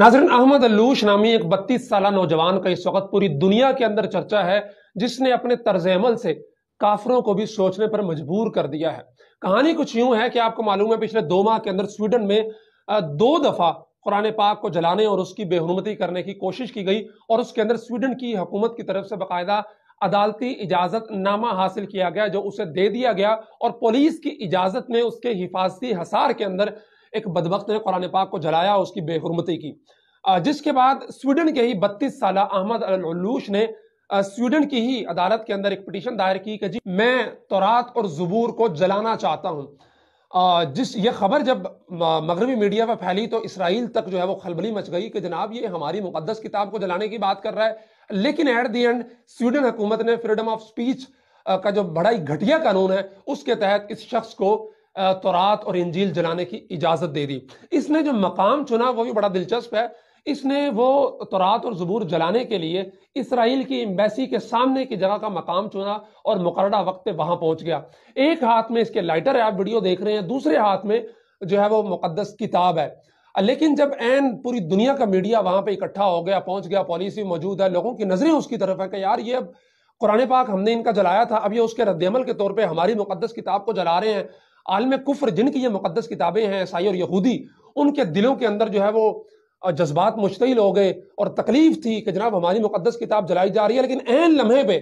नाजरन अहमद अलूश नामी एक बत्तीस साल नौजवान का इस वक्त पूरी दुनिया के अंदर चर्चा है जिसने अपने तर्ज अमल से काफरों को भी सोचने पर मजबूर कर दिया है कहानी कुछ यूं है कि आपको मालूम है पिछले दो माह के अंदर स्वीडन में दो दफा कुरान पाक को जलाने और उसकी बेहरमती करने की कोशिश की गई और उसके अंदर स्वीडन की हुकूमत की तरफ से बाकायदा अदालती इजाजत नामा हासिल किया गया जो उसे दे दिया गया और पुलिस की इजाजत में उसके हिफाजती हसार के अंदर एक बदबक ने कुरान पाक को जलाया उसकी बेहरमती की जिसके बाद स्वीडन के ही बत्तीस साल अहमद अलूश ने स्वीडन की ही अदालत के अंदर एक पिटीशन दायर की कि जी मैं तौरात और जबूर को जलाना चाहता हूं जिस ये खबर जब मगरबी मीडिया पर फैली तो इसराइल तक जो है वो खलबली मच गई कि जनाब ये हमारी मुकदस किताब को जलाने की बात कर रहा है लेकिन एट दी एंड स्वीडन हुकूमत ने फ्रीडम ऑफ स्पीच का जो बड़ा ही घटिया कानून है उसके तहत इस शख्स को तोरात और इंजील जलाने की इजाज़त दे दी इसने जो मकाम चुना वो भी बड़ा दिलचस्प है इसने वो तोरात और ज़बूर जलाने के लिए इसराइल की एम्बेसी के सामने की जगह का मकाम चुना और मुकर्रा वक्त वहां पहुंच गया एक हाथ में इसके लाइटर है आप वीडियो देख रहे हैं दूसरे हाथ में जो है वो मुकदस किताब है लेकिन जब एन पूरी दुनिया का मीडिया वहां पे इकट्ठा हो गया पहुंच गया पॉलिसी मौजूद है लोगों की नजरें उसकी तरफ है कि यार ये अब कुरान पाक हमने इनका जलाया था अब ये उसके रद्दमल के तौर पर हमारी मुकदस किताब को जला रहे हैं आलम कुफ्र जिनकी ये मुकदस किताबें हैं ईसाई और यहूदी उनके दिलों के अंदर जो है वो जज्बात मुश्तिल हो गए और तकलीफ थी कि जनाब हमारी मुकदस किताब जलाई जा रही है लेकिन एन लम्हे पे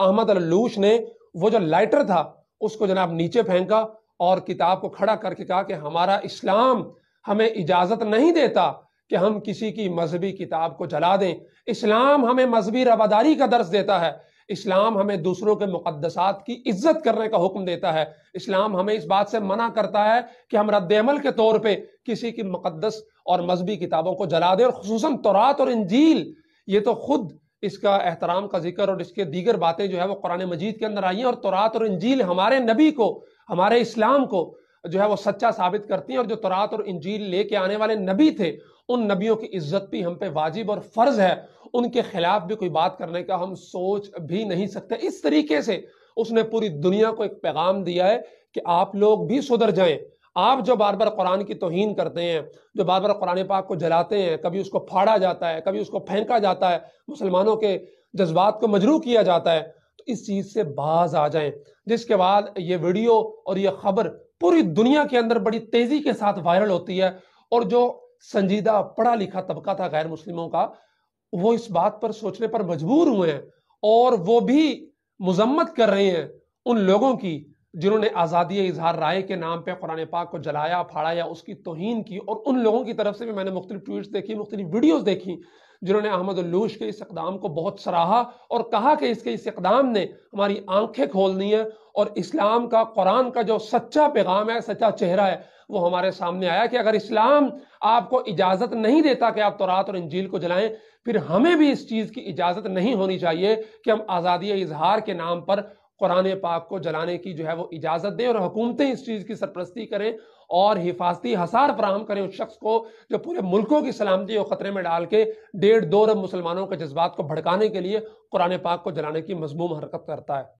अहमद अलूश ने वो जो लाइटर था उसको जनाब नीचे फेंका और किताब को खड़ा करके कहा कि हमारा इस्लाम हमें इजाज़त नहीं देता कि हम किसी की मजहबी किताब को जला दें इस्लाम हमें मजहबी रवादारी का दर्ज देता है इस्लाम हमें दूसरों के मुकदसात की इज्जत करने का हुक्म देता है इस्लाम हमें इस बात से मना करता है कि हम रद्दमल के तौर पर किसी की मुकदस और मजहबी किताबों को जला दें और खसूस तौरात और इंजील ये तो खुद इसका एहतराम का जिक्र और इसके दीगर बातें जो है वो कुरान मजीद के अंदर आई हैं और तौरात और इंजील हमारे नबी को हमारे इस्लाम को जो है वो सच्चा साबित करती हैं और जो तौरात और इंजील लेके आने वाले नबी थे उन नबियों की इज्जत भी हम पे वाजिब और फर्ज है उनके खिलाफ भी कोई बात करने का हम सोच भी नहीं सकते इस तरीके से उसने पूरी दुनिया को एक पैगाम दिया है कि आप लोग भी सुधर जाएं आप जो बार बार कुरान की तोहन करते हैं जो बार बार कुरान पाक को जलाते हैं कभी उसको फाड़ा जाता है कभी उसको फेंका जाता है मुसलमानों के जज्बात को मजरू किया जाता है तो इस चीज़ से बाज आ जाए जिसके बाद ये वीडियो और ये खबर पूरी दुनिया के अंदर बड़ी तेज़ी के साथ वायरल होती है और जो संजीदा पढ़ा लिखा तबका था गैर मुस्लिमों का वो इस बात पर सोचने पर मजबूर हुए हैं और वो भी मजम्मत कर रहे हैं उन लोगों की जिन्होंने आज़ादी इजहार राय के नाम पे कुरान पाक को जलाया फाड़ा या उसकी तोहन की और उन लोगों की तरफ से भी मैंने मुख्तलिफ ट्वीट्स देखी मुख्तलि वीडियोज देखी जिन्होंने अहमद उल्लूश के इस इकदाम को बहुत सराहा और कहा कि इसके इस इकदाम ने हमारी आंखें खोल दी हैं और इस्लाम का कुरान का जो सच्चा पैगाम है सच्चा चेहरा है वो हमारे सामने आया कि अगर इस्लाम आपको इजाज़त नहीं देता कि आप तोरात और इंजील को जलाएं फिर हमें भी इस चीज़ की इजाज़त नहीं होनी चाहिए कि हम आज़ादी इजहार के नाम पर कुरान पाक को जलाने की जो है वो इजाज़त दें और हुकूमतें इस चीज़ की सरप्रस्ती करें और हिफाजती हसार फ्राहम करें उस शख्स को जो पूरे मुल्कों की सलामती और ख़तरे में डाल के डेढ़ दो रब मुसलमानों के जज्बात को भड़काने के लिए कुरान पाक को जलाने की मजमूम हरकत करता है